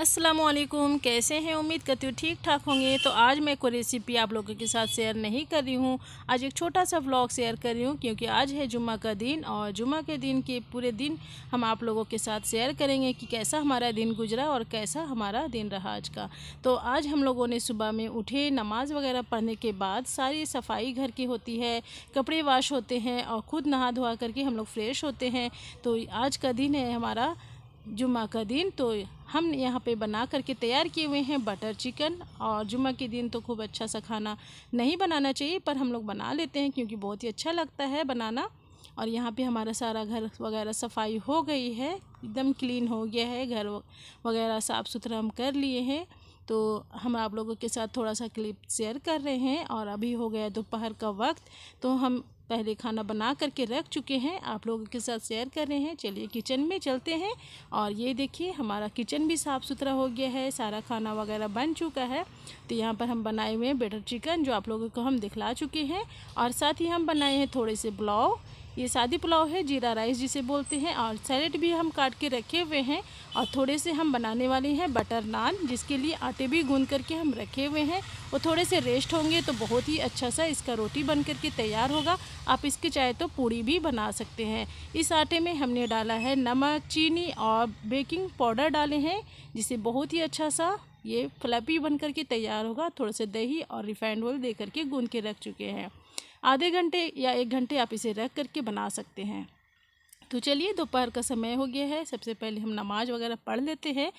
असलकुम कैसे हैं उम्मीद करती हूँ ठीक ठाक होंगे तो आज मैं कोई रेसिपी आप लोगों के साथ शेयर नहीं कर रही हूँ आज एक छोटा सा व्लॉग शेयर कर रही हूँ क्योंकि आज है जुम्मा का दिन और जुम्मा के दिन के पूरे दिन हम आप लोगों के साथ शेयर करेंगे कि कैसा हमारा दिन गुजरा और कैसा हमारा दिन रहा आज का तो आज हम लोगों ने सुबह में उठे नमाज़ वगैरह पढ़ने के बाद सारी सफाई घर की होती है कपड़े वाश होते हैं और ख़ुद नहा धोआ करके हम लोग फ्रेश होते हैं तो आज का दिन है हमारा जुम्मा का दिन तो हमने यहाँ पे बना करके तैयार किए हुए हैं बटर चिकन और जुम्मे के दिन तो खूब अच्छा सा खाना नहीं बनाना चाहिए पर हम लोग बना लेते हैं क्योंकि बहुत ही अच्छा लगता है बनाना और यहाँ पे हमारा सारा घर वगैरह सफाई हो गई है एकदम क्लीन हो गया है घर वगैरह साफ़ सुथरा हम कर लिए हैं तो हम आप लोगों के साथ थोड़ा सा क्लिप शेयर कर रहे हैं और अभी हो गया दोपहर का वक्त तो हम पहले खाना बना करके रख चुके हैं आप लोगों के साथ शेयर कर रहे हैं चलिए किचन में चलते हैं और ये देखिए हमारा किचन भी साफ़ सुथरा हो गया है सारा खाना वगैरह बन चुका है तो यहाँ पर हम बनाए हुए हैं बेटर चिकन जो आप लोगों को हम दिखला चुके हैं और साथ ही हम बनाए हैं थोड़े से ब्लाउ ये सादी पुलाव है जीरा राइस जिसे बोलते हैं और सैलेड भी हम काट के रखे हुए हैं और थोड़े से हम बनाने वाले हैं बटर नान जिसके लिए आटे भी गूंद करके हम रखे हुए हैं और थोड़े से रेस्ट होंगे तो बहुत ही अच्छा सा इसका रोटी बन करके तैयार होगा आप इसके चाहे तो पूड़ी भी बना सकते हैं इस आटे में हमने डाला है नमक चीनी और बेकिंग पाउडर डाले हैं जिसे बहुत ही अच्छा सा ये फ्लैपी बन करके तैयार होगा थोड़े से दही और रिफाइंड ऑयल दे करके गूंद के रख चुके हैं आधे घंटे या एक घंटे आप इसे रख करके बना सकते हैं तो चलिए दोपहर का समय हो गया है सबसे पहले हम नमाज वगैरह पढ़ लेते हैं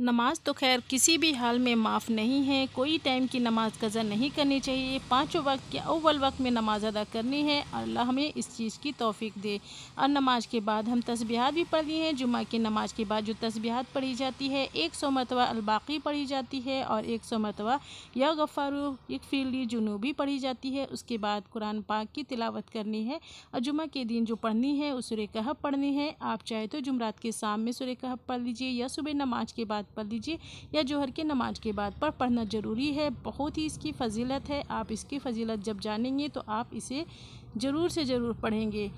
नमाज तो खैर किसी भी हाल में माफ़ नहीं है कोई टाइम की नमाज कज़ा नहीं करनी चाहिए पाँचों वक्त या अव्वल वक्त में नमाज अदा करनी है अल्लाह हमें इस चीज़ की तोफ़ी दे और नमाज के बाद हम तस्बीहात भी पढ़ ली हैं जुमा की नमाज के बाद जो तस्बीहात पढ़ी जाती है एक सौ मरतबा अलबाकी पढ़ी जाती है और एक सौ मरतबा या गफ़ारू एक फीली जुनूबी पढ़ी जाती है उसके बाद कुरान पाक की तिलावत करनी है और जुमा के दिन जो पढ़नी है उस सुर कहब पढ़नी है आप चाहे तो जुमरात के शाम में सुर कहब पढ़ लीजिए या सुबह नमाज के बाद वक्त पढ़ लीजिए या जोहर के नमाज के बाद पर पढ़ना ज़रूरी है बहुत ही इसकी फजीलत है आप इसकी फजीलत जब जानेंगे तो आप इसे ज़रूर से ज़रूर पढ़ेंगे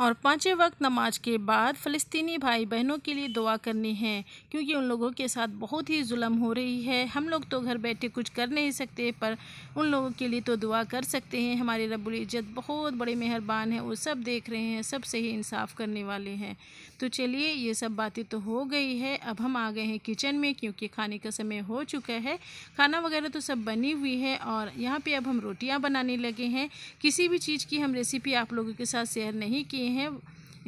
और पाँचवें वक्त नमाज के बाद फ़लस्तनी भाई बहनों के लिए दुआ करनी है क्योंकि उन लोगों के साथ बहुत ही जुल्म हो रही है हम लोग तो घर बैठे कुछ कर नहीं सकते पर उन लोगों के लिए तो दुआ कर सकते हैं हमारे रबुल्ज़त बहुत बड़े मेहरबान हैं वो सब देख रहे हैं सब सही इंसाफ करने वाले हैं तो चलिए ये सब बातें तो हो गई है अब हम आ गए हैं किचन में क्योंकि खाने का समय हो चुका है खाना वगैरह तो सब बनी हुई है और यहाँ पर अब हम रोटियाँ बनाने लगे हैं किसी भी चीज़ की हम रेसिपी आप लोगों के साथ शेयर नहीं किए हैं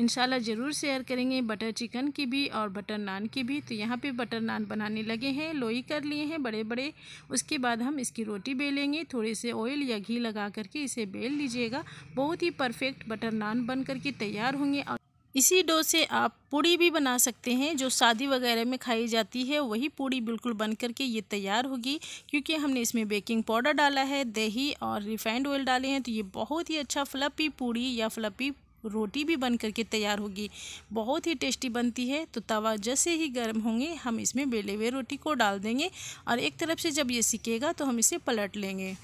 इंशाल्लाह ज़रूर शेयर करेंगे बटर चिकन की भी और बटर नान की भी तो यहाँ पे बटर नान बनाने लगे हैं लोई कर लिए हैं बड़े बड़े उसके बाद हम इसकी रोटी बेलेंगे थोड़े से ऑयल या घी लगा करके इसे बेल लीजिएगा बहुत ही परफेक्ट बटर नान बन करके तैयार होंगे और इसी डो से आप पूड़ी भी बना सकते हैं जो शादी वगैरह में खाई जाती है वही पूड़ी बिल्कुल बन करके ये तैयार होगी क्योंकि हमने इसमें बेकिंग पाउडर डाला है दही और रिफाइंड ऑयल डाले हैं तो ये बहुत ही अच्छा फ्लपी पूड़ी या फ्लपी रोटी भी बन करके तैयार होगी बहुत ही टेस्टी बनती है तो तवा जैसे ही गर्म होंगे हम इसमें बेले हुए रोटी को डाल देंगे और एक तरफ से जब ये सिकेगा तो हम इसे पलट लेंगे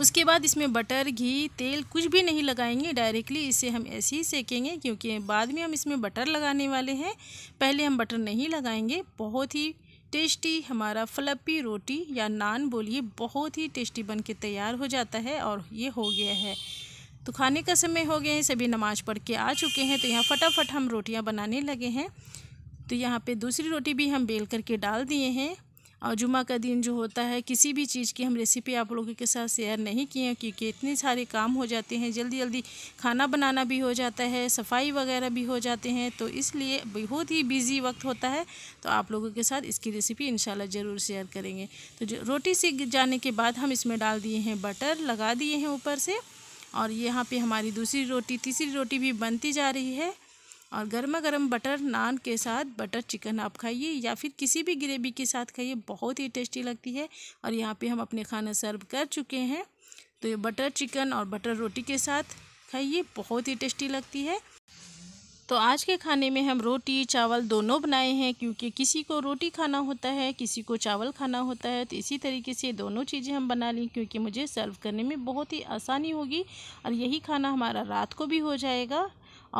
उसके बाद इसमें बटर घी तेल कुछ भी नहीं लगाएंगे डायरेक्टली इसे हम ऐसे ही सेकेंगे क्योंकि बाद में हम इसमें बटर लगाने वाले हैं पहले हम बटर नहीं लगाएंगे बहुत ही टेस्टी हमारा फ्लपी रोटी या नान बोलिए बहुत ही टेस्टी बन के तैयार हो जाता है और ये हो गया है तो खाने का समय हो गया है सभी नमाज़ पढ़ के आ चुके हैं तो यहाँ फटाफट हम रोटियाँ बनाने लगे हैं तो यहाँ पे दूसरी रोटी भी हम बेल करके डाल दिए हैं और जुमा का दिन जो होता है किसी भी चीज़ की हम रेसिपी आप लोगों के साथ शेयर नहीं किए हैं क्योंकि इतने सारे काम हो जाते हैं जल्दी जल्दी खाना बनाना भी हो जाता है सफाई वगैरह भी हो जाते हैं तो इसलिए बहुत ही बिजी वक्त होता है तो आप लोगों के साथ इसकी रेसिपी इंशाल्लाह ज़रूर शेयर करेंगे तो रोटी सीख जाने के बाद हम इसमें डाल दिए हैं बटर लगा दिए हैं ऊपर से और यहाँ पे हमारी दूसरी रोटी तीसरी रोटी भी बनती जा रही है और गर्मा गर्म बटर नान के साथ बटर चिकन आप खाइए या फिर किसी भी ग्रेवी के साथ खाइए बहुत ही टेस्टी लगती है और यहाँ पे हम अपने खाना सर्व कर चुके हैं तो ये बटर चिकन और बटर रोटी के साथ खाइए बहुत ही टेस्टी लगती है तो आज के खाने में हम रोटी चावल दोनों बनाए हैं क्योंकि किसी को रोटी खाना होता है किसी को चावल खाना होता है तो इसी तरीके से दोनों चीज़ें हम बना लें क्योंकि मुझे सर्व करने में बहुत ही आसानी होगी और यही खाना हमारा रात को भी हो जाएगा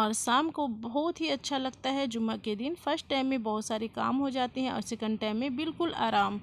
और शाम को बहुत ही अच्छा लगता है जुम्मे के दिन फ़र्स्ट टाइम में बहुत सारे काम हो जाते हैं और सेकेंड टाइम में बिल्कुल आराम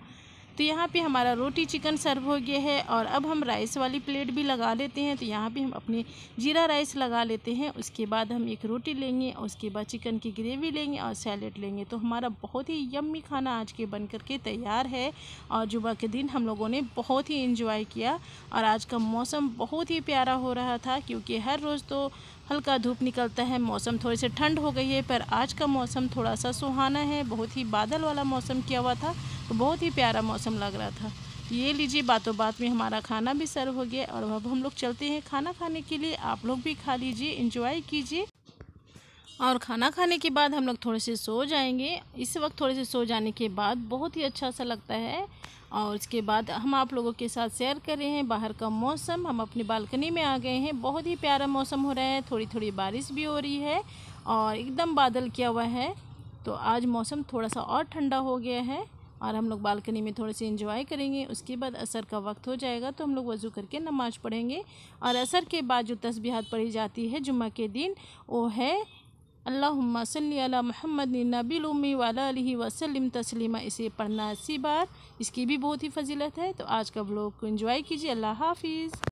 तो यहाँ पे हमारा रोटी चिकन सर्व हो गया है और अब हम राइस वाली प्लेट भी लगा लेते हैं तो यहाँ पे हम अपने जीरा राइस लगा लेते हैं उसके बाद हम एक रोटी लेंगे और उसके बाद चिकन की ग्रेवी लेंगे और सैलेड लेंगे तो हमारा बहुत ही यम्मी खाना आज के बन करके तैयार है और जुबा के दिन हम लोगों ने बहुत ही इन्जॉय किया और आज का मौसम बहुत ही प्यारा हो रहा था क्योंकि हर रोज़ तो हल्का धूप निकलता है मौसम थोड़ी सी ठंड हो गई है पर आज का मौसम थोड़ा सा सुहाना है बहुत ही बादल वाला मौसम किया हुआ था तो बहुत ही प्यारा मौसम लग रहा था ये लीजिए बातों बात में हमारा खाना भी सर्व हो गया और अब हम लोग चलते हैं खाना खाने के लिए आप लोग भी खा लीजिए इंजॉय कीजिए और खाना खाने के बाद हम लोग थोड़े से सो जाएंगे इस वक्त थोड़े से सो जाने के बाद बहुत ही अच्छा सा लगता है और इसके बाद हम आप लोगों के साथ शेयर कर रहे हैं बाहर का मौसम हम अपनी बालकनी में आ गए हैं बहुत ही प्यारा मौसम हो रहा है थोड़ी थोड़ी बारिश भी हो रही है और एकदम बादल किया हुआ है तो आज मौसम थोड़ा सा और ठंडा हो गया है और हम लोग बालकनी में थोड़े से इंजॉय करेंगे उसके बाद असर का वक्त हो जाएगा तो हम लोग वज़ू करके नमाज़ पढ़ेंगे और असर के बाद जो तस्बीहात पढ़ी जाती है जुम्मे के दिन वो है अल्लाहुम्मा सल्ली अला मोहम्मद नबीमी वाली वसलम तस्लीमा इसे पढ़ना अस्सी बार इसकी भी बहुत ही फजीलत है तो आज का ब्लॉग को इन्जॉय कीजिए अल्लाह हाफिज़